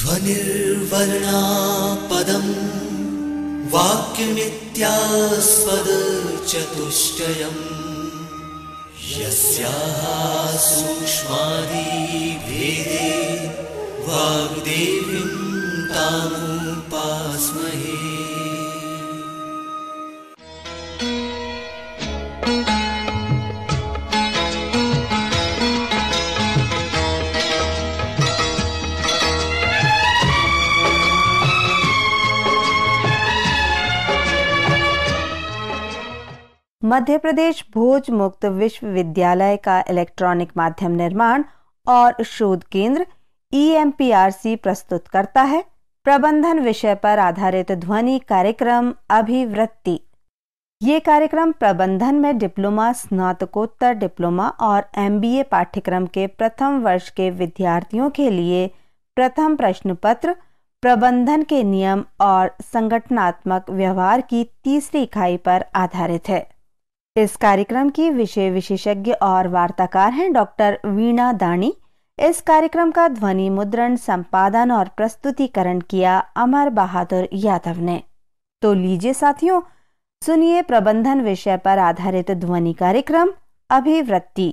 ध्वनिर्वर्णापदम् वाक्यमित्यास्पद चतुष्टयम् यस्याः सूक्ष्मादि भेदे वाग्देवीम् तामुपास्महे मध्य प्रदेश भोज मुक्त विश्वविद्यालय का इलेक्ट्रॉनिक माध्यम निर्माण और शोध केंद्र ई e प्रस्तुत करता है प्रबंधन विषय पर आधारित ध्वनि कार्यक्रम अभिवृत्ति ये कार्यक्रम प्रबंधन में डिप्लोमा स्नातकोत्तर डिप्लोमा और एमबीए पाठ्यक्रम के प्रथम वर्ष के विद्यार्थियों के लिए प्रथम प्रश्न पत्र प्रबंधन के नियम और संगठनात्मक व्यवहार की तीसरी इकाई पर आधारित है इस कार्यक्रम की विषय विशेषज्ञ और वार्ताकार हैं डॉक्टर वीणा दानी इस कार्यक्रम का ध्वनि मुद्रण संपादन और प्रस्तुतिकरण किया अमर बहादुर यादव ने तो लीजिए साथियों सुनिए प्रबंधन विषय पर आधारित ध्वनि कार्यक्रम अभिवृत्ति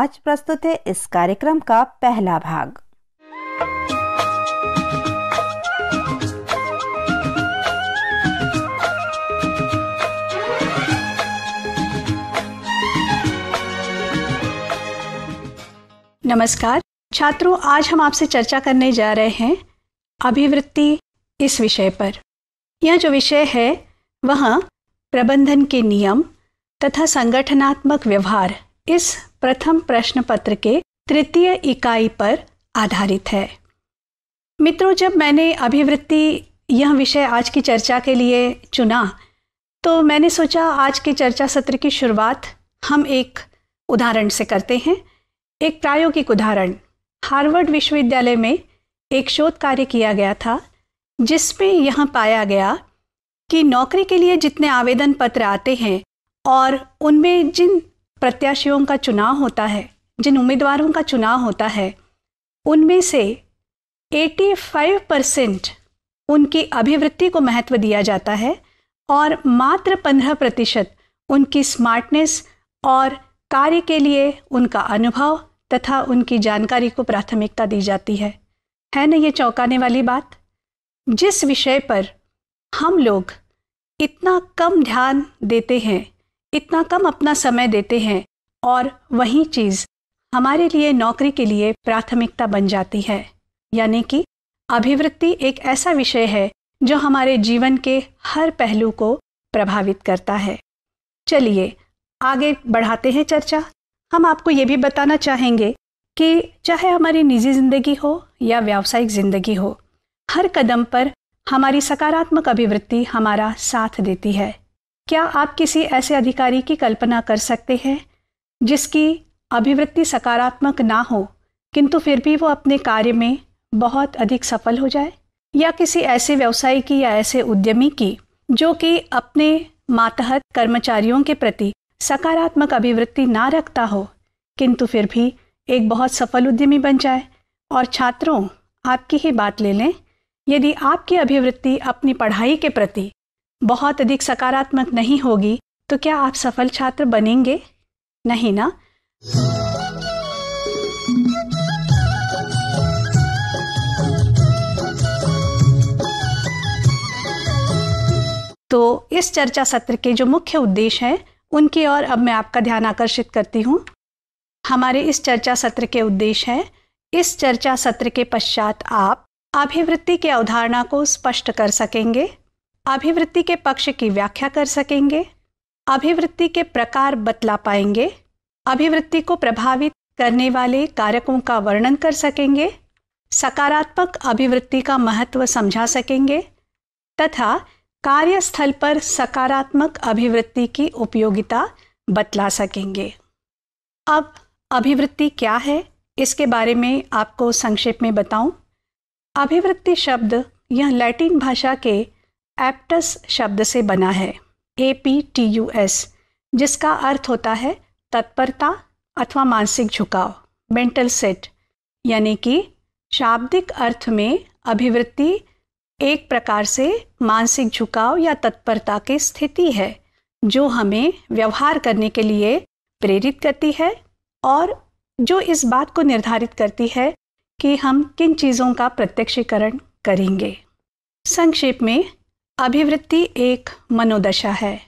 आज प्रस्तुत है इस कार्यक्रम का पहला भाग नमस्कार छात्रों आज हम आपसे चर्चा करने जा रहे हैं अभिवृत्ति इस विषय पर यह जो विषय है वह प्रबंधन के नियम तथा संगठनात्मक व्यवहार इस प्रथम प्रश्न पत्र के तृतीय इकाई पर आधारित है मित्रों जब मैंने अभिवृत्ति यह विषय आज की चर्चा के लिए चुना तो मैंने सोचा आज के चर्चा सत्र की शुरुआत हम एक उदाहरण से करते हैं एक प्रायोगिक उदाहरण हार्वर्ड विश्वविद्यालय में एक शोध कार्य किया गया था जिसमें यह पाया गया कि नौकरी के लिए जितने आवेदन पत्र आते हैं और उनमें जिन प्रत्याशियों का चुनाव होता है जिन उम्मीदवारों का चुनाव होता है उनमें से 85 परसेंट उनकी अभिवृत्ति को महत्व दिया जाता है और मात्र 15 प्रतिशत उनकी स्मार्टनेस और कार्य के लिए उनका अनुभव तथा उनकी जानकारी को प्राथमिकता दी जाती है है ना ये चौंकाने वाली बात जिस विषय पर हम लोग इतना कम ध्यान देते हैं इतना कम अपना समय देते हैं और वही चीज़ हमारे लिए नौकरी के लिए प्राथमिकता बन जाती है यानी कि अभिवृत्ति एक ऐसा विषय है जो हमारे जीवन के हर पहलू को प्रभावित करता है चलिए आगे बढ़ाते हैं चर्चा हम आपको ये भी बताना चाहेंगे कि चाहे हमारी निजी ज़िंदगी हो या व्यावसायिक ज़िंदगी हो हर कदम पर हमारी सकारात्मक अभिवृत्ति हमारा साथ देती है क्या आप किसी ऐसे अधिकारी की कल्पना कर सकते हैं जिसकी अभिवृत्ति सकारात्मक ना हो किंतु फिर भी वो अपने कार्य में बहुत अधिक सफल हो जाए या किसी ऐसे व्यवसायी की या ऐसे उद्यमी की जो कि अपने मातहत कर्मचारियों के प्रति सकारात्मक अभिवृत्ति ना रखता हो किंतु फिर भी एक बहुत सफल उद्यमी बन जाए और छात्रों आपकी ही बात ले लें यदि आपकी अभिवृत्ति अपनी पढ़ाई के प्रति बहुत अधिक सकारात्मक नहीं होगी तो क्या आप सफल छात्र बनेंगे नहीं ना तो इस चर्चा सत्र के जो मुख्य उद्देश्य है उनकी ओर अब मैं आपका ध्यान आकर्षित करती हूँ हमारे इस चर्चा सत्र के उद्देश्य है इस चर्चा सत्र के पश्चात आप अभिवृत्ति की अवधारणा को स्पष्ट कर सकेंगे अभिवृत्ति के पक्ष की व्याख्या कर सकेंगे अभिवृत्ति के प्रकार बतला पाएंगे अभिवृत्ति को प्रभावित करने वाले कारकों का वर्णन कर सकेंगे सकारात्मक अभिवृत्ति का महत्व समझा सकेंगे तथा कार्यस्थल पर सकारात्मक अभिवृत्ति की उपयोगिता बतला सकेंगे अब अभिवृत्ति क्या है इसके बारे में आपको संक्षेप में बताऊं। अभिवृत्ति शब्द यह लैटिन भाषा के एप्टस शब्द से बना है A P T U S जिसका अर्थ होता है तत्परता अथवा मानसिक झुकाव मेंटल सेट यानी कि शाब्दिक अर्थ में अभिवृत्ति एक प्रकार से मानसिक झुकाव या तत्परता की स्थिति है जो हमें व्यवहार करने के लिए प्रेरित करती है और जो इस बात को निर्धारित करती है कि हम किन चीज़ों का प्रत्यक्षीकरण करेंगे संक्षेप में अभिवृत्ति एक मनोदशा है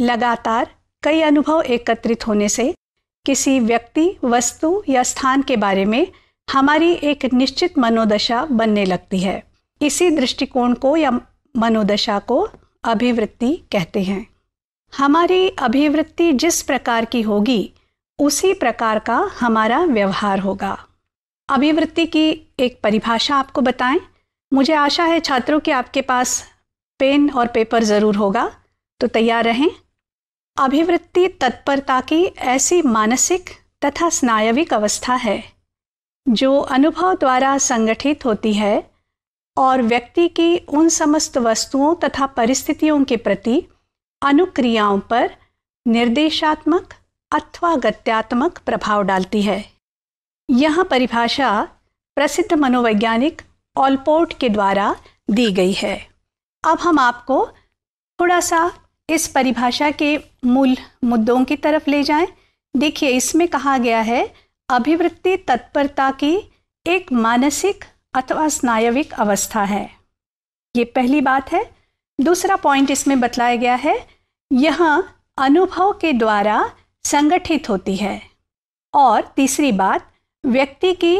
लगातार कई अनुभव एकत्रित होने से किसी व्यक्ति वस्तु या स्थान के बारे में हमारी एक निश्चित मनोदशा बनने लगती है इसी दृष्टिकोण को या मनोदशा को अभिवृत्ति कहते हैं हमारी अभिवृत्ति जिस प्रकार की होगी उसी प्रकार का हमारा व्यवहार होगा अभिवृत्ति की एक परिभाषा आपको बताएं मुझे आशा है छात्रों कि आपके पास पेन और पेपर ज़रूर होगा तो तैयार रहें अभिवृत्ति तत्परता की ऐसी मानसिक तथा स्नायविक अवस्था है जो अनुभव द्वारा संगठित होती है और व्यक्ति की उन समस्त वस्तुओं तथा परिस्थितियों के प्रति अनुक्रियाओं पर निर्देशात्मक अथवा गत्यात्मक प्रभाव डालती है यह परिभाषा प्रसिद्ध मनोवैज्ञानिक ऑलपोर्ट के द्वारा दी गई है अब हम आपको थोड़ा सा इस परिभाषा के मूल मुद्दों की तरफ ले जाएं। देखिए इसमें कहा गया है अभिवृत्ति तत्परता की एक मानसिक अथवा स्नायविक अवस्था है ये पहली बात है दूसरा पॉइंट इसमें बतलाया गया है यह अनुभव के द्वारा संगठित होती है और तीसरी बात व्यक्ति की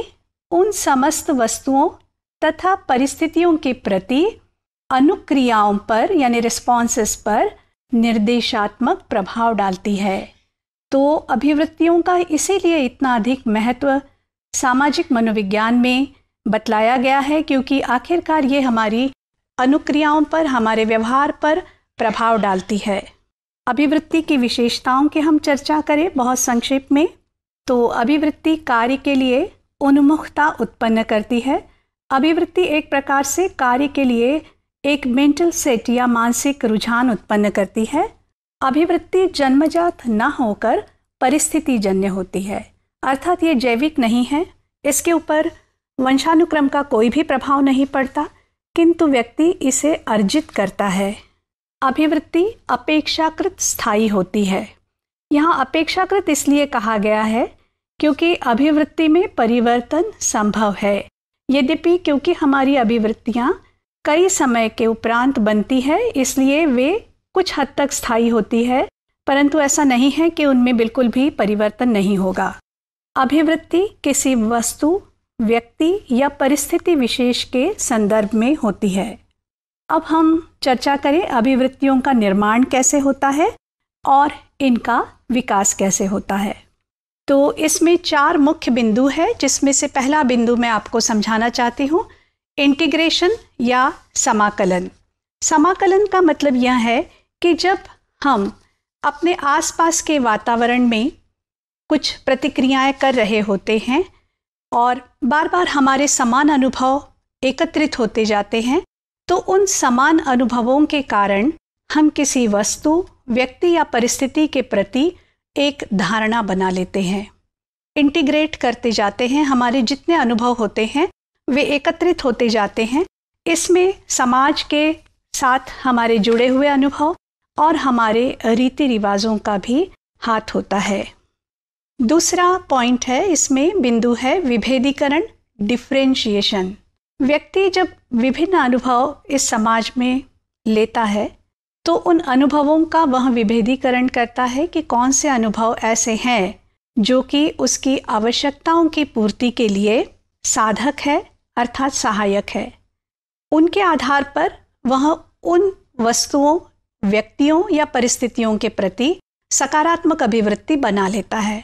उन समस्त वस्तुओं तथा परिस्थितियों के प्रति अनुक्रियाओं पर यानी रिस्पॉन्सेस पर निर्देशात्मक प्रभाव डालती है तो अभिवृत्तियों का इसीलिए इतना अधिक महत्व सामाजिक मनोविज्ञान में बतलाया गया है क्योंकि आखिरकार ये हमारी अनुक्रियाओं पर हमारे व्यवहार पर प्रभाव डालती है अभिवृत्ति की विशेषताओं की हम चर्चा करें बहुत संक्षेप में तो अभिवृत्ति कार्य के लिए उन्मुखता उत्पन्न करती है अभिवृत्ति एक प्रकार से कार्य के लिए एक मेंटल सेट या मानसिक रुझान उत्पन्न करती है अभिवृत्ति जन्मजात न होकर परिस्थितिजन्य होती है अर्थात ये जैविक नहीं है इसके ऊपर वंशानुक्रम का कोई भी प्रभाव नहीं पड़ता किंतु व्यक्ति इसे अर्जित करता है अभिवृत्ति अपेक्षाकृत स्थायी होती है यहाँ अपेक्षाकृत इसलिए कहा गया है क्योंकि अभिवृत्ति में परिवर्तन संभव है यद्यपि क्योंकि हमारी अभिवृत्तियाँ कई समय के उपरांत बनती है इसलिए वे कुछ हद तक स्थायी होती है परंतु ऐसा नहीं है कि उनमें बिल्कुल भी परिवर्तन नहीं होगा अभिवृत्ति किसी वस्तु व्यक्ति या परिस्थिति विशेष के संदर्भ में होती है अब हम चर्चा करें अभिवृत्तियों का निर्माण कैसे होता है और इनका विकास कैसे होता है तो इसमें चार मुख्य बिंदु है जिसमें से पहला बिंदु मैं आपको समझाना चाहती हूँ इंटीग्रेशन या समाकलन समाकलन का मतलब यह है कि जब हम अपने आसपास के वातावरण में कुछ प्रतिक्रियाएं कर रहे होते हैं और बार बार हमारे समान अनुभव एकत्रित होते जाते हैं तो उन समान अनुभवों के कारण हम किसी वस्तु व्यक्ति या परिस्थिति के प्रति एक धारणा बना लेते हैं इंटीग्रेट करते जाते हैं हमारे जितने अनुभव होते हैं वे एकत्रित होते जाते हैं इसमें समाज के साथ हमारे जुड़े हुए अनुभव और हमारे रीति रिवाजों का भी हाथ होता है दूसरा पॉइंट है इसमें बिंदु है विभेदीकरण डिफ्रेंशिएशन व्यक्ति जब विभिन्न अनुभव इस समाज में लेता है तो उन अनुभवों का वह विभेदीकरण करता है कि कौन से अनुभव ऐसे हैं जो कि उसकी आवश्यकताओं की पूर्ति के लिए साधक है अर्थात सहायक है उनके आधार पर वह उन वस्तुओं व्यक्तियों या परिस्थितियों के प्रति सकारात्मक अभिवृत्ति बना लेता है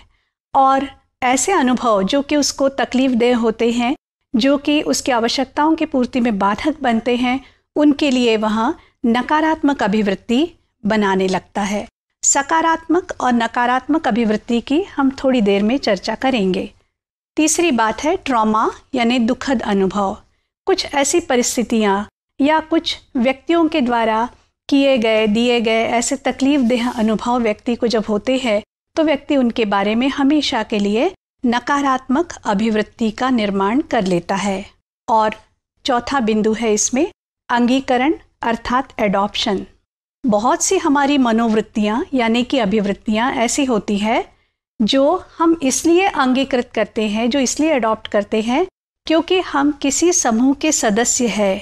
और ऐसे अनुभव जो कि उसको तकलीफ देह होते हैं जो कि उसकी आवश्यकताओं की पूर्ति में बाधक बनते हैं उनके लिए वहाँ नकारात्मक अभिवृत्ति बनाने लगता है सकारात्मक और नकारात्मक अभिवृत्ति की हम थोड़ी देर में चर्चा करेंगे तीसरी बात है ट्रॉमा यानी दुखद अनुभव कुछ ऐसी परिस्थितियाँ या कुछ व्यक्तियों के द्वारा किए गए दिए गए ऐसे तकलीफ देह अनुभव व्यक्ति को जब होते हैं तो व्यक्ति उनके बारे में हमेशा के लिए नकारात्मक अभिवृत्ति का निर्माण कर लेता है और चौथा बिंदु है इसमें अंगीकरण अर्थात एडॉप्शन बहुत सी हमारी मनोवृत्तियाँ यानी कि अभिवृत्तियाँ ऐसी होती है जो हम इसलिए अंगीकृत करते हैं जो इसलिए अडॉप्ट करते हैं क्योंकि हम किसी समूह के सदस्य है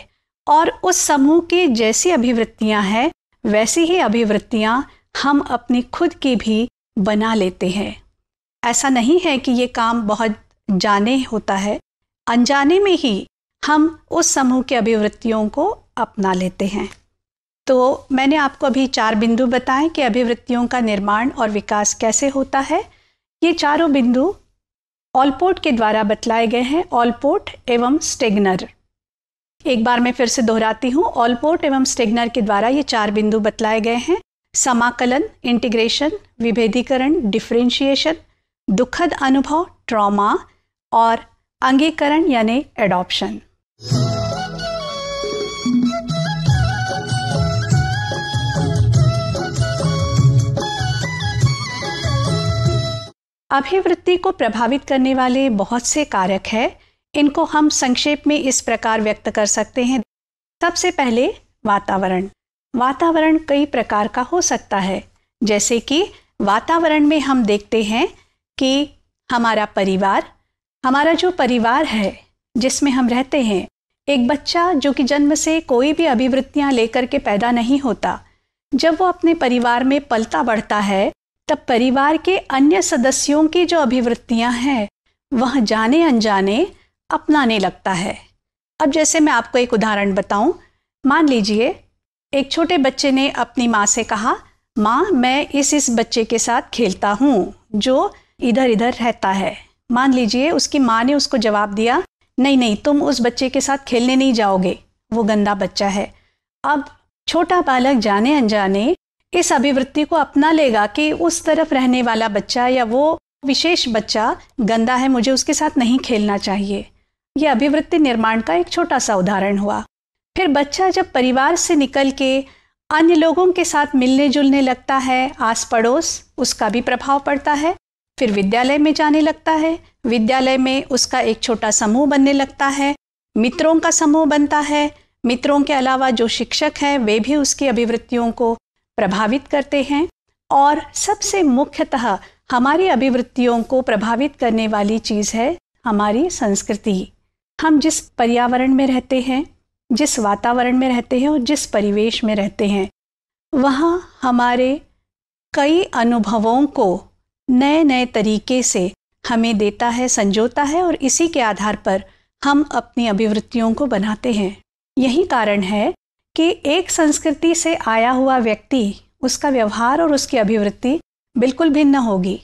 और उस समूह की जैसी अभिवृत्तियाँ हैं वैसी ही अभिवृत्तियाँ हम अपनी खुद की भी बना लेते हैं ऐसा नहीं है कि ये काम बहुत जाने होता है अनजाने में ही हम उस समूह के अभिवृत्तियों को अपना लेते हैं तो मैंने आपको अभी चार बिंदु बताए कि अभिवृत्तियों का निर्माण और विकास कैसे होता है ये चारों बिंदु ऑलपोर्ट के द्वारा बतलाए गए हैं ऑलपोर्ट एवं स्टेगनर एक बार मैं फिर से दोहराती हूँ ऑलपोर्ट एवं स्टेगनर के द्वारा ये चार बिंदु बतलाए गए हैं समाकलन इंटीग्रेशन विभेदीकरण डिफ्रेंशिएशन दुखद अनुभव ट्रॉमा और अंगीकरण यानी एडॉप्शन अभिवृत्ति को प्रभावित करने वाले बहुत से कारक हैं इनको हम संक्षेप में इस प्रकार व्यक्त कर सकते हैं सबसे पहले वातावरण वातावरण कई प्रकार का हो सकता है जैसे कि वातावरण में हम देखते हैं कि हमारा परिवार हमारा जो परिवार है जिसमें हम रहते हैं एक बच्चा जो कि जन्म से कोई भी अभिवृत्तियां लेकर के पैदा नहीं होता जब वो अपने परिवार में पलता बढ़ता है तब परिवार के अन्य सदस्यों की जो अभिवृत्तियां हैं वह जाने अनजाने अपनाने लगता है अब जैसे मैं आपको एक उदाहरण बताऊं मान लीजिए एक छोटे बच्चे ने अपनी माँ से कहा माँ मैं इस इस बच्चे के साथ खेलता हूँ जो इधर इधर रहता है मान लीजिए उसकी माँ ने उसको जवाब दिया नहीं नहीं तुम उस बच्चे के साथ खेलने नहीं जाओगे वो गंदा बच्चा है अब छोटा बालक जाने अनजाने इस अभिवृत्ति को अपना लेगा कि उस तरफ रहने वाला बच्चा या वो विशेष बच्चा गंदा है मुझे उसके साथ नहीं खेलना चाहिए यह अभिवृत्ति निर्माण का एक छोटा सा उदाहरण हुआ फिर बच्चा जब परिवार से निकल के अन्य लोगों के साथ मिलने जुलने लगता है आस पड़ोस उसका भी प्रभाव पड़ता है फिर विद्यालय में जाने लगता है विद्यालय में उसका एक छोटा समूह बनने लगता है मित्रों का समूह बनता है मित्रों के अलावा जो शिक्षक हैं वे भी उसकी अभिवृत्तियों को प्रभावित करते हैं और सबसे मुख्यतः हमारी अभिवृत्तियों को प्रभावित करने वाली चीज़ है हमारी संस्कृति हम जिस पर्यावरण में रहते हैं जिस वातावरण में रहते हैं और जिस परिवेश में रहते हैं वहाँ हमारे कई अनुभवों को नए नए तरीके से हमें देता है संजोता है और इसी के आधार पर हम अपनी अभिवृत्तियों को बनाते हैं यही कारण है कि एक संस्कृति से आया हुआ व्यक्ति उसका व्यवहार और उसकी अभिवृत्ति बिल्कुल भिन्न होगी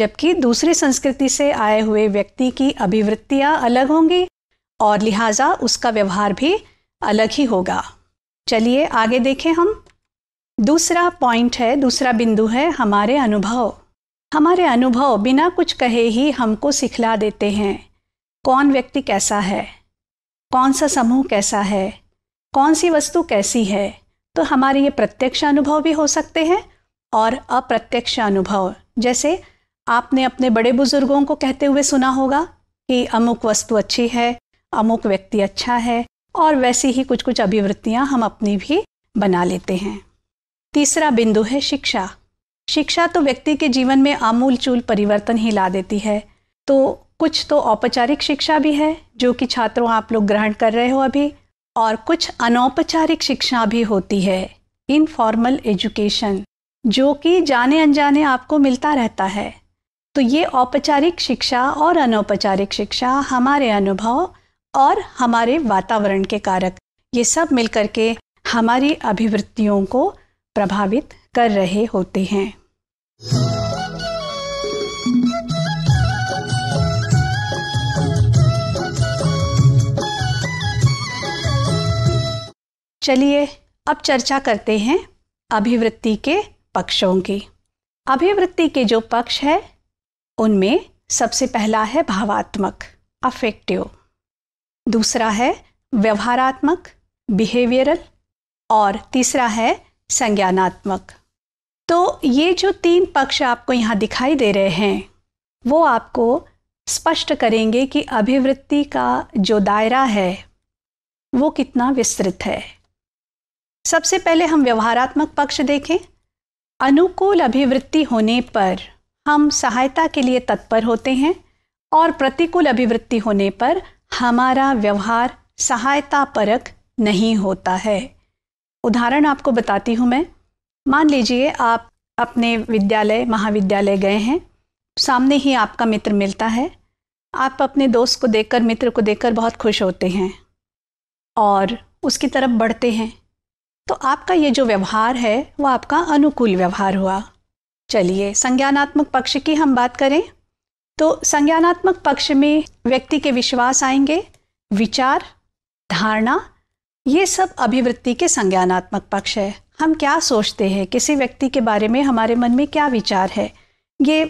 जबकि दूसरी संस्कृति से आए हुए व्यक्ति की अभिवृत्तियाँ अलग होंगी और लिहाजा उसका व्यवहार भी अलग ही होगा चलिए आगे देखें हम दूसरा पॉइंट है दूसरा बिंदु है हमारे अनुभव हमारे अनुभव बिना कुछ कहे ही हमको सिखला देते हैं कौन व्यक्ति कैसा है कौन सा समूह कैसा है कौन सी वस्तु कैसी है तो हमारे ये प्रत्यक्ष अनुभव भी हो सकते हैं और अप्रत्यक्ष अनुभव जैसे आपने अपने बड़े बुजुर्गों को कहते हुए सुना होगा कि अमुक वस्तु अच्छी है अमुक व्यक्ति अच्छा है और वैसी ही कुछ कुछ अभिवृत्तियाँ हम अपनी भी बना लेते हैं तीसरा बिंदु है शिक्षा शिक्षा तो व्यक्ति के जीवन में चूल परिवर्तन ही ला देती है तो कुछ तो औपचारिक शिक्षा भी है जो कि छात्रों आप लोग ग्रहण कर रहे हो अभी और कुछ अनौपचारिक शिक्षा भी होती है इनफॉर्मल एजुकेशन जो कि जाने अनजाने आपको मिलता रहता है तो ये औपचारिक शिक्षा और अनौपचारिक शिक्षा हमारे अनुभव और हमारे वातावरण के कारक ये सब मिलकर के हमारी अभिवृत्तियों को प्रभावित कर रहे होते हैं चलिए अब चर्चा करते हैं अभिवृत्ति के पक्षों की अभिवृत्ति के जो पक्ष है उनमें सबसे पहला है भावात्मक अफेक्टिव दूसरा है व्यवहारात्मक बिहेवियरल और तीसरा है संज्ञानात्मक तो ये जो तीन पक्ष आपको यहाँ दिखाई दे रहे हैं वो आपको स्पष्ट करेंगे कि अभिवृत्ति का जो दायरा है वो कितना विस्तृत है सबसे पहले हम व्यवहारात्मक पक्ष देखें अनुकूल अभिवृत्ति होने पर हम सहायता के लिए तत्पर होते हैं और प्रतिकूल अभिवृत्ति होने पर हमारा व्यवहार सहायता परक नहीं होता है उदाहरण आपको बताती हूँ मैं मान लीजिए आप अपने विद्यालय महाविद्यालय गए हैं सामने ही आपका मित्र मिलता है आप अपने दोस्त को देखकर मित्र को देखकर बहुत खुश होते हैं और उसकी तरफ बढ़ते हैं तो आपका ये जो व्यवहार है वो आपका अनुकूल व्यवहार हुआ चलिए संज्ञानात्मक पक्ष की हम बात करें तो संज्ञानात्मक पक्ष में व्यक्ति के विश्वास आएंगे विचार धारणा ये सब अभिवृत्ति के संज्ञानात्मक पक्ष है हम क्या सोचते हैं किसी व्यक्ति के बारे में हमारे मन में क्या विचार है ये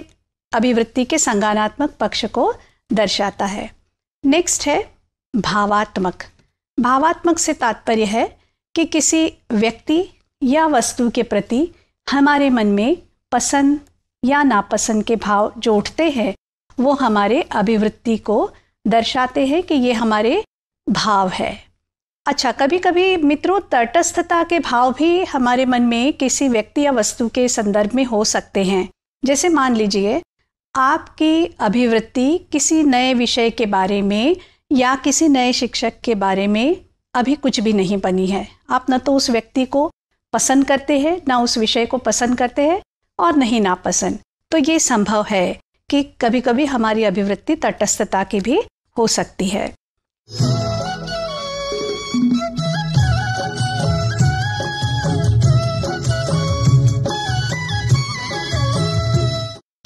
अभिवृत्ति के संज्ञानात्मक पक्ष को दर्शाता है नेक्स्ट है भावात्मक भावात्मक से तात्पर्य है कि किसी व्यक्ति या वस्तु के प्रति हमारे मन में पसंद या नापसंद के भाव जो उठते हैं वो हमारे अभिवृत्ति को दर्शाते हैं कि ये हमारे भाव है अच्छा कभी कभी मित्रों तटस्थता के भाव भी हमारे मन में किसी व्यक्ति या वस्तु के संदर्भ में हो सकते हैं जैसे मान लीजिए आपकी अभिवृत्ति किसी नए विषय के बारे में या किसी नए शिक्षक के बारे में अभी कुछ भी नहीं बनी है आप न तो उस व्यक्ति को पसंद करते हैं ना उस विषय को पसंद करते हैं और नहीं नापसंद तो ये संभव है कि कभी कभी हमारी अभिवृत्ति तटस्थता की भी हो सकती है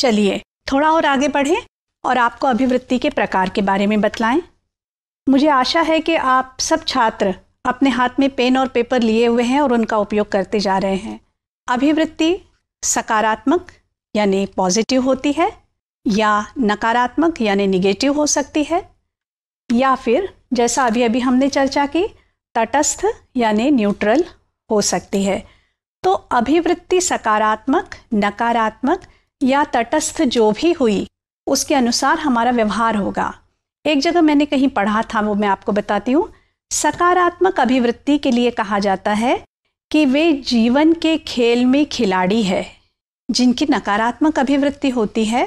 चलिए थोड़ा और आगे बढ़े और आपको अभिवृत्ति के प्रकार के बारे में बतलाएं मुझे आशा है कि आप सब छात्र अपने हाथ में पेन और पेपर लिए हुए हैं और उनका उपयोग करते जा रहे हैं अभिवृत्ति सकारात्मक यानी पॉजिटिव होती है या नकारात्मक यानी निगेटिव हो सकती है या फिर जैसा अभी अभी हमने चर्चा की तटस्थ यानी न्यूट्रल हो सकती है तो अभिवृत्ति सकारात्मक नकारात्मक या तटस्थ जो भी हुई उसके अनुसार हमारा व्यवहार होगा एक जगह मैंने कहीं पढ़ा था वो मैं आपको बताती हूँ सकारात्मक अभिवृत्ति के लिए कहा जाता है कि वे जीवन के खेल में खिलाड़ी है जिनकी नकारात्मक अभिवृत्ति होती है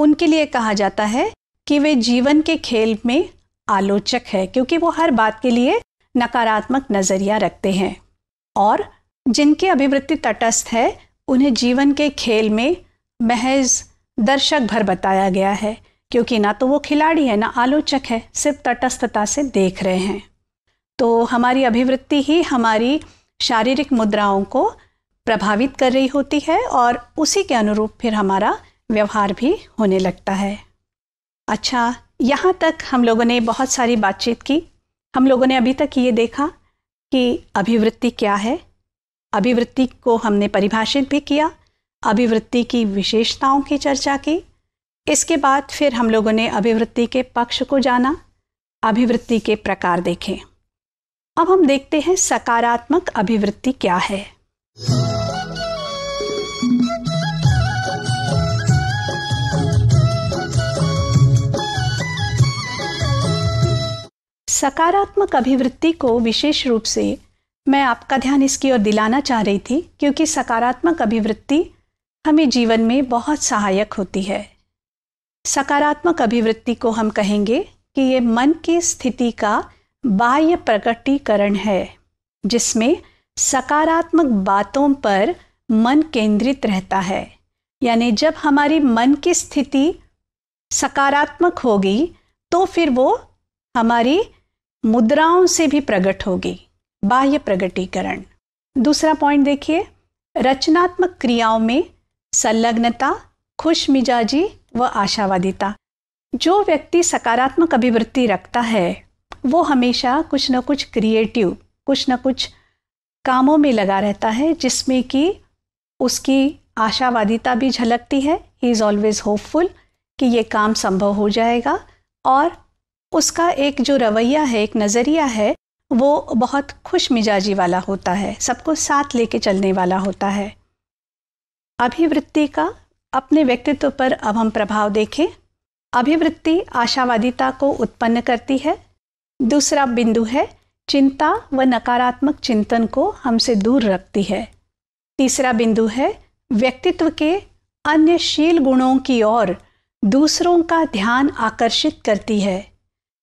उनके लिए कहा जाता है कि वे जीवन के खेल में आलोचक है क्योंकि वो हर बात के लिए नकारात्मक नज़रिया रखते हैं और जिनकी अभिवृत्ति तटस्थ है उन्हें जीवन के खेल में महज दर्शक भर बताया गया है क्योंकि ना तो वो खिलाड़ी है ना आलोचक है सिर्फ तटस्थता से देख रहे हैं तो हमारी अभिवृत्ति ही हमारी शारीरिक मुद्राओं को प्रभावित कर रही होती है और उसी के अनुरूप फिर हमारा व्यवहार भी होने लगता है अच्छा यहाँ तक हम लोगों ने बहुत सारी बातचीत की हम लोगों ने अभी तक ये देखा कि अभिवृत्ति क्या है अभिवृत्ति को हमने परिभाषित भी किया अभिवृत्ति की विशेषताओं की चर्चा की इसके बाद फिर हम लोगों ने अभिवृत्ति के पक्ष को जाना अभिवृत्ति के प्रकार देखे अब हम देखते हैं सकारात्मक अभिवृत्ति क्या है सकारात्मक अभिवृत्ति को विशेष रूप से मैं आपका ध्यान इसकी ओर दिलाना चाह रही थी क्योंकि सकारात्मक अभिवृत्ति हमें जीवन में बहुत सहायक होती है सकारात्मक अभिवृत्ति को हम कहेंगे कि ये मन की स्थिति का बाह्य प्रकटीकरण है जिसमें सकारात्मक बातों पर मन केंद्रित रहता है यानी जब हमारी मन की स्थिति सकारात्मक होगी तो फिर वो हमारी मुद्राओं से भी प्रकट होगी बाह्य प्रगटीकरण दूसरा पॉइंट देखिए रचनात्मक क्रियाओं में संलग्नता खुश मिजाजी व आशावादिता जो व्यक्ति सकारात्मक अभिवृत्ति रखता है वो हमेशा कुछ न कुछ क्रिएटिव कुछ न कुछ कामों में लगा रहता है जिसमें कि उसकी आशावादिता भी झलकती है ही इज़ ऑलवेज़ होपफुल कि ये काम संभव हो जाएगा और उसका एक जो रवैया है एक नज़रिया है वो बहुत खुश मिजाजी वाला होता है सबको साथ लेके चलने वाला होता है अभिवृत्ति का अपने व्यक्तित्व पर अब हम प्रभाव देखें अभिवृत्ति आशावादिता को उत्पन्न करती है दूसरा बिंदु है चिंता व नकारात्मक चिंतन को हमसे दूर रखती है तीसरा बिंदु है व्यक्तित्व के अन्य शील गुणों की ओर दूसरों का ध्यान आकर्षित करती है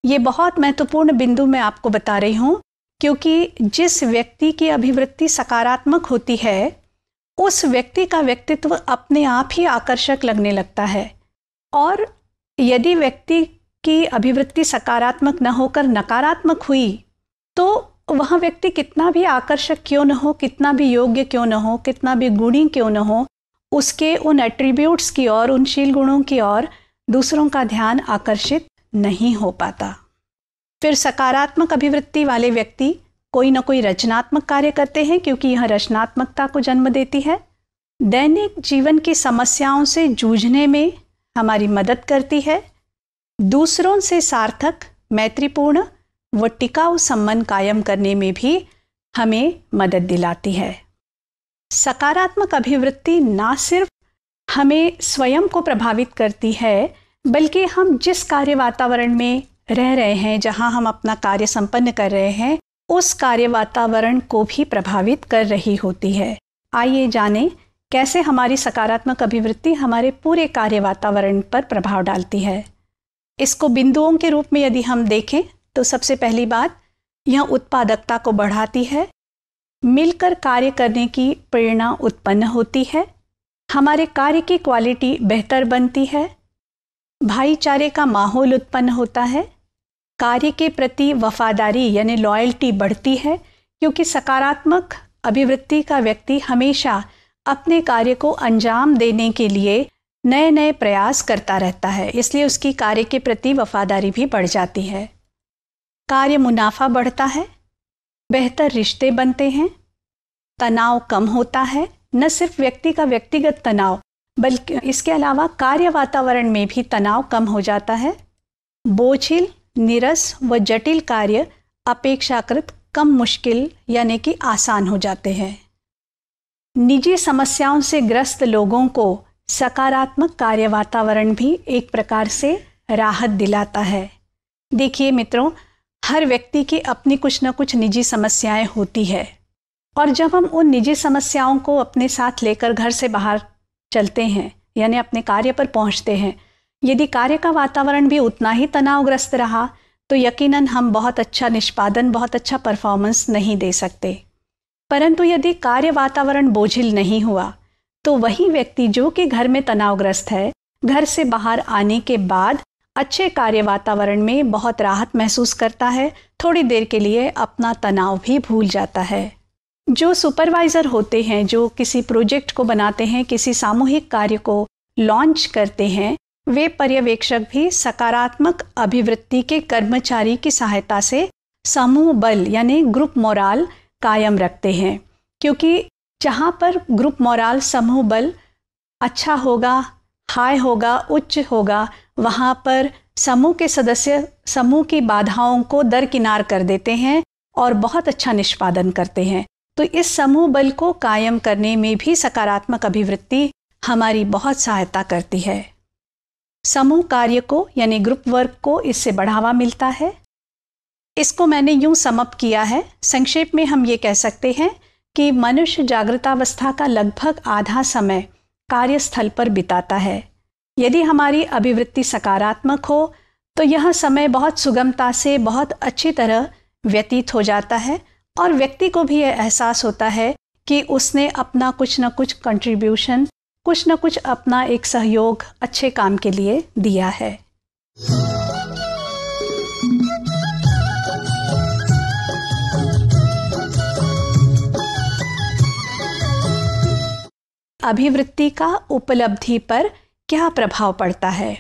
ये बहुत महत्वपूर्ण बिंदु मैं आपको बता रही हूँ क्योंकि जिस व्यक्ति की अभिवृत्ति सकारात्मक होती है उस व्यक्ति का व्यक्तित्व अपने आप ही आकर्षक लगने लगता है और यदि व्यक्ति की अभिवृत्ति सकारात्मक न होकर नकारात्मक हुई तो वह व्यक्ति कितना भी आकर्षक क्यों न हो कितना भी योग्य क्यों न हो कितना भी गुणी क्यों न हो उसके उन एट्रीब्यूट्स की ओर उन शील गुणों की ओर दूसरों का ध्यान आकर्षित नहीं हो पाता फिर सकारात्मक अभिवृत्ति वाले व्यक्ति कोई ना कोई रचनात्मक कार्य करते हैं क्योंकि यह रचनात्मकता को जन्म देती है दैनिक जीवन की समस्याओं से जूझने में हमारी मदद करती है दूसरों से सार्थक मैत्रीपूर्ण व टिकाऊ संबंध कायम करने में भी हमें मदद दिलाती है सकारात्मक अभिवृत्ति ना सिर्फ हमें स्वयं को प्रभावित करती है बल्कि हम जिस कार्य वातावरण में रह रहे हैं जहाँ हम अपना कार्य संपन्न कर रहे हैं उस कार्य वातावरण को भी प्रभावित कर रही होती है आइए जानें कैसे हमारी सकारात्मक अभिवृत्ति हमारे पूरे कार्य वातावरण पर प्रभाव डालती है इसको बिंदुओं के रूप में यदि हम देखें तो सबसे पहली बात यह उत्पादकता को बढ़ाती है मिलकर कार्य करने की प्रेरणा उत्पन्न होती है हमारे कार्य की क्वालिटी बेहतर बनती है भाईचारे का माहौल उत्पन्न होता है कार्य के प्रति वफादारी यानी लॉयल्टी बढ़ती है क्योंकि सकारात्मक अभिवृत्ति का व्यक्ति हमेशा अपने कार्य को अंजाम देने के लिए नए नए प्रयास करता रहता है इसलिए उसकी कार्य के प्रति वफादारी भी बढ़ जाती है कार्य मुनाफा बढ़ता है बेहतर रिश्ते बनते हैं तनाव कम होता है न सिर्फ व्यक्ति का व्यक्तिगत तनाव बल्कि इसके अलावा कार्य वातावरण में भी तनाव कम हो जाता है बोझिल निरस व जटिल कार्य अपेक्षाकृत कम मुश्किल यानी कि आसान हो जाते हैं निजी समस्याओं से ग्रस्त लोगों को सकारात्मक कार्य वातावरण भी एक प्रकार से राहत दिलाता है देखिए मित्रों हर व्यक्ति की अपनी कुछ न कुछ निजी समस्याएं होती है और जब हम उन निजी समस्याओं को अपने साथ लेकर घर से बाहर चलते हैं यानी अपने कार्य पर पहुंचते हैं यदि कार्य का वातावरण भी उतना ही तनावग्रस्त रहा तो यकीनन हम बहुत अच्छा निष्पादन बहुत अच्छा परफॉर्मेंस नहीं दे सकते परंतु यदि कार्य वातावरण बोझिल नहीं हुआ तो वही व्यक्ति जो कि घर में तनावग्रस्त है घर से बाहर आने के बाद अच्छे कार्य वातावरण में बहुत राहत महसूस करता है थोड़ी देर के लिए अपना तनाव भी भूल जाता है जो सुपरवाइज़र होते हैं जो किसी प्रोजेक्ट को बनाते हैं किसी सामूहिक कार्य को लॉन्च करते हैं वे पर्यवेक्षक भी सकारात्मक अभिवृत्ति के कर्मचारी की सहायता से समूह बल यानी ग्रुप मोराल कायम रखते हैं क्योंकि जहाँ पर ग्रुप मोराल समूह बल अच्छा होगा हाई होगा उच्च होगा वहाँ पर समूह के सदस्य समूह की बाधाओं को दरकिनार कर देते हैं और बहुत अच्छा निष्पादन करते हैं तो इस समूह बल को कायम करने में भी सकारात्मक अभिवृत्ति हमारी बहुत सहायता करती है समूह कार्य को यानी ग्रुप वर्क को इससे बढ़ावा मिलता है इसको मैंने यूं समअप किया है संक्षेप में हम ये कह सकते हैं कि मनुष्य जागृतावस्था का लगभग आधा समय कार्यस्थल पर बिताता है यदि हमारी अभिवृत्ति सकारात्मक हो तो यह समय बहुत सुगमता से बहुत अच्छी तरह व्यतीत हो जाता है और व्यक्ति को भी यह एहसास होता है कि उसने अपना कुछ ना कुछ कंट्रीब्यूशन कुछ ना कुछ अपना एक सहयोग अच्छे काम के लिए दिया है अभिवृत्ति का उपलब्धि पर क्या प्रभाव पड़ता है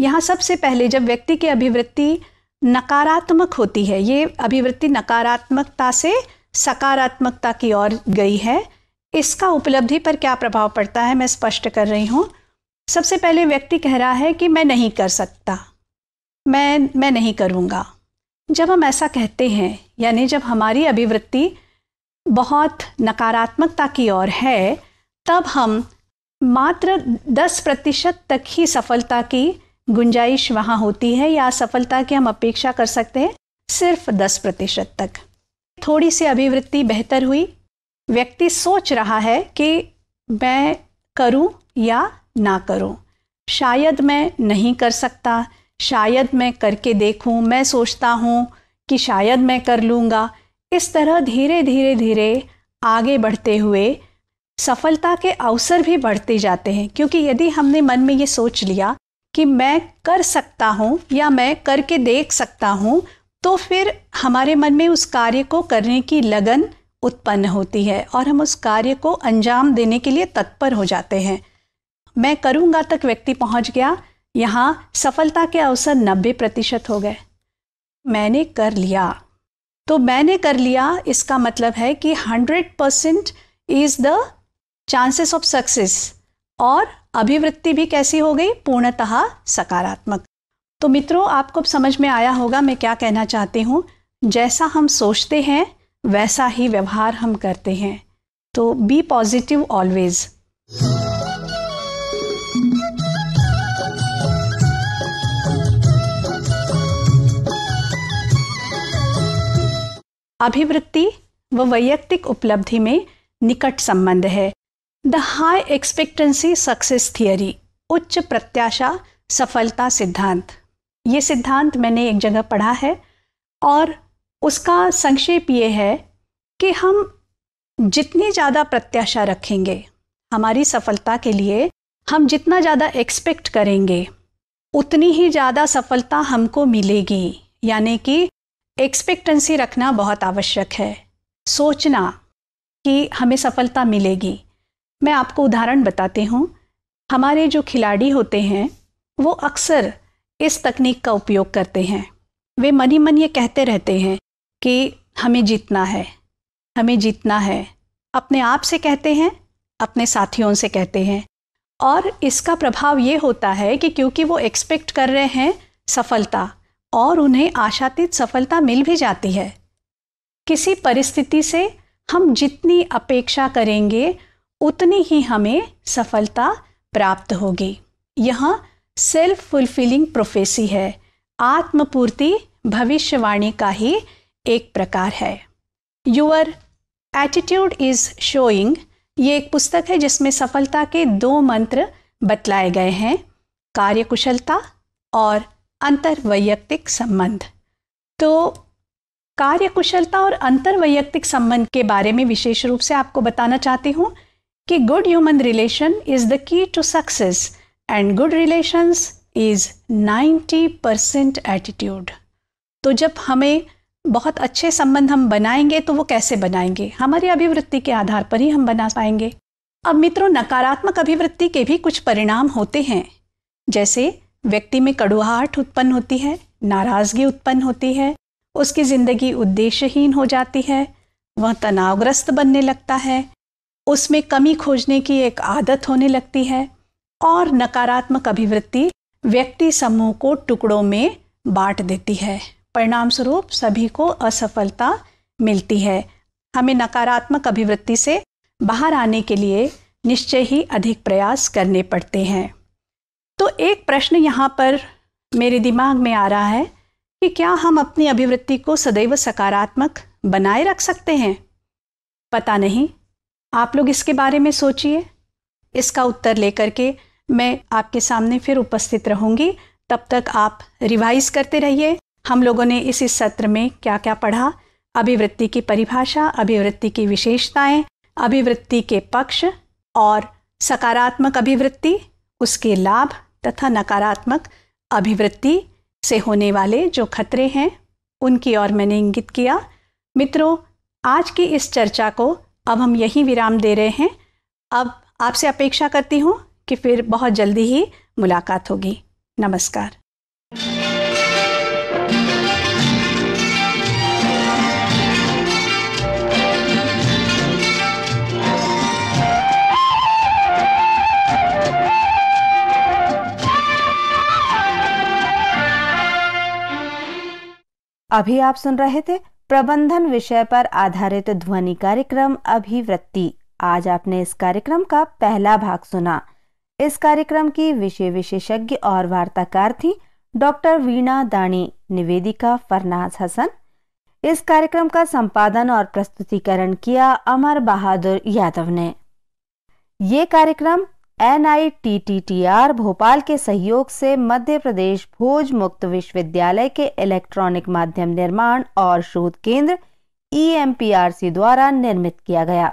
यहाँ सबसे पहले जब व्यक्ति की अभिवृत्ति नकारात्मक होती है ये अभिवृत्ति नकारात्मकता से सकारात्मकता की ओर गई है इसका उपलब्धि पर क्या प्रभाव पड़ता है मैं स्पष्ट कर रही हूँ सबसे पहले व्यक्ति कह रहा है कि मैं नहीं कर सकता मैं मैं नहीं करूँगा जब हम ऐसा कहते हैं यानी जब हमारी अभिवृत्ति बहुत नकारात्मकता की ओर है तब हम मात्र 10 प्रतिशत तक ही सफलता की गुंजाइश वहाँ होती है या असफलता की हम अपेक्षा कर सकते हैं सिर्फ दस प्रतिशत तक थोड़ी सी अभिवृत्ति बेहतर हुई व्यक्ति सोच रहा है कि मैं करूं या ना करूं शायद मैं नहीं कर सकता शायद मैं करके देखूं मैं सोचता हूं कि शायद मैं कर लूँगा इस तरह धीरे धीरे धीरे आगे बढ़ते हुए सफलता के अवसर भी बढ़ते जाते हैं क्योंकि यदि हमने मन में ये सोच लिया कि मैं कर सकता हूँ या मैं करके देख सकता हूँ तो फिर हमारे मन में उस कार्य को करने की लगन उत्पन्न होती है और हम उस कार्य को अंजाम देने के लिए तत्पर हो जाते हैं मैं करूँगा तक व्यक्ति पहुँच गया यहाँ सफलता के अवसर नब्बे प्रतिशत हो गए मैंने कर लिया तो मैंने कर लिया इसका मतलब है कि hundred percent is the chances of success और अभिवृत्ति भी कैसी हो गई पूर्णतः सकारात्मक तो मित्रों आपको समझ में आया होगा मैं क्या कहना चाहती हूँ जैसा हम सोचते हैं वैसा ही व्यवहार हम करते हैं तो बी पॉजिटिव ऑलवेज अभिवृत्ति व वैयक्तिक उपलब्धि में निकट संबंध है the high expectancy success theory उच्च प्रत्याशा सफलता सिद्धांत ये सिद्धांत मैंने एक जगह पढ़ा है और उसका संक्षेप ये है कि हम जितनी ज़्यादा प्रत्याशा रखेंगे हमारी सफलता के लिए हम जितना ज़्यादा एक्सपेक्ट करेंगे उतनी ही ज़्यादा सफलता हमको मिलेगी यानी कि एक्सपेक्टेंसी रखना बहुत आवश्यक है सोचना कि हमें सफलता मिलेगी मैं आपको उदाहरण बताती हूँ हमारे जो खिलाड़ी होते हैं वो अक्सर इस तकनीक का उपयोग करते हैं वे मनी मन ये कहते रहते हैं कि हमें जीतना है हमें जीतना है अपने आप से कहते हैं अपने साथियों से कहते हैं और इसका प्रभाव ये होता है कि क्योंकि वो एक्सपेक्ट कर रहे हैं सफलता और उन्हें आशातीत सफलता मिल भी जाती है किसी परिस्थिति से हम जितनी अपेक्षा करेंगे उतनी ही हमें सफलता प्राप्त होगी यह सेल्फ फुलफिलिंग प्रोफेसी है आत्मपूर्ति भविष्यवाणी का ही एक प्रकार है योर एटीट्यूड इज शोइंग ये एक पुस्तक है जिसमें सफलता के दो मंत्र बतलाए गए हैं कार्यकुशलता और अंतर्वैयक्तिक संबंध तो कार्यकुशलता और अंतर्वैयक्तिक संबंध के बारे में विशेष रूप से आपको बताना चाहती हूँ कि good human relation is the key to success and good relations is 90 percent attitude तो जब हमें बहुत अच्छे संबंध हम बनाएंगे तो वो कैसे बनाएंगे हमारी अभिवृत्ति के आधार पर ही हम बना पाएंगे अब मित्रों नकारात्मक अभिवृत्ति के भी कुछ परिणाम होते हैं जैसे व्यक्ति में कड़ुआहट उत्पन्न होती है नाराज़गी उत्पन्न होती है उसकी ज़िंदगी उद्देश्यहीन हो जाती है वह तनावग्रस्त बनने लगता है उसमें कमी खोजने की एक आदत होने लगती है और नकारात्मक अभिवृत्ति व्यक्ति समूह को टुकड़ों में बांट देती है परिणाम स्वरूप सभी को असफलता मिलती है हमें नकारात्मक अभिवृत्ति से बाहर आने के लिए निश्चय ही अधिक प्रयास करने पड़ते हैं तो एक प्रश्न यहाँ पर मेरे दिमाग में आ रहा है कि क्या हम अपनी अभिवृत्ति को सदैव सकारात्मक बनाए रख सकते हैं पता नहीं आप लोग इसके बारे में सोचिए इसका उत्तर लेकर के मैं आपके सामने फिर उपस्थित रहूंगी तब तक आप रिवाइज करते रहिए हम लोगों ने इस सत्र में क्या क्या पढ़ा अभिवृत्ति की परिभाषा अभिवृत्ति की विशेषताएं, अभिवृत्ति के पक्ष और सकारात्मक अभिवृत्ति उसके लाभ तथा नकारात्मक अभिवृत्ति से होने वाले जो खतरे हैं उनकी ओर मैंने इंगित किया मित्रों आज की इस चर्चा को अब हम यहीं विराम दे रहे हैं अब आपसे अपेक्षा करती हूँ कि फिर बहुत जल्दी ही मुलाकात होगी नमस्कार अभी आप सुन रहे थे प्रबंधन विषय पर आधारित ध्वनि कार्यक्रम अभिवृत्ति आज आपने इस कार्यक्रम का पहला भाग सुना इस कार्यक्रम की विषय विशेषज्ञ और वार्ताकार थी डॉक्टर वीणा दाणी निवेदिका फरनाज हसन इस कार्यक्रम का संपादन और प्रस्तुतिकरण किया अमर बहादुर यादव ने ये कार्यक्रम एन भोपाल के सहयोग से मध्य प्रदेश भोज मुक्त विश्वविद्यालय के इलेक्ट्रॉनिक माध्यम निर्माण और शोध केंद्र ई द्वारा निर्मित किया गया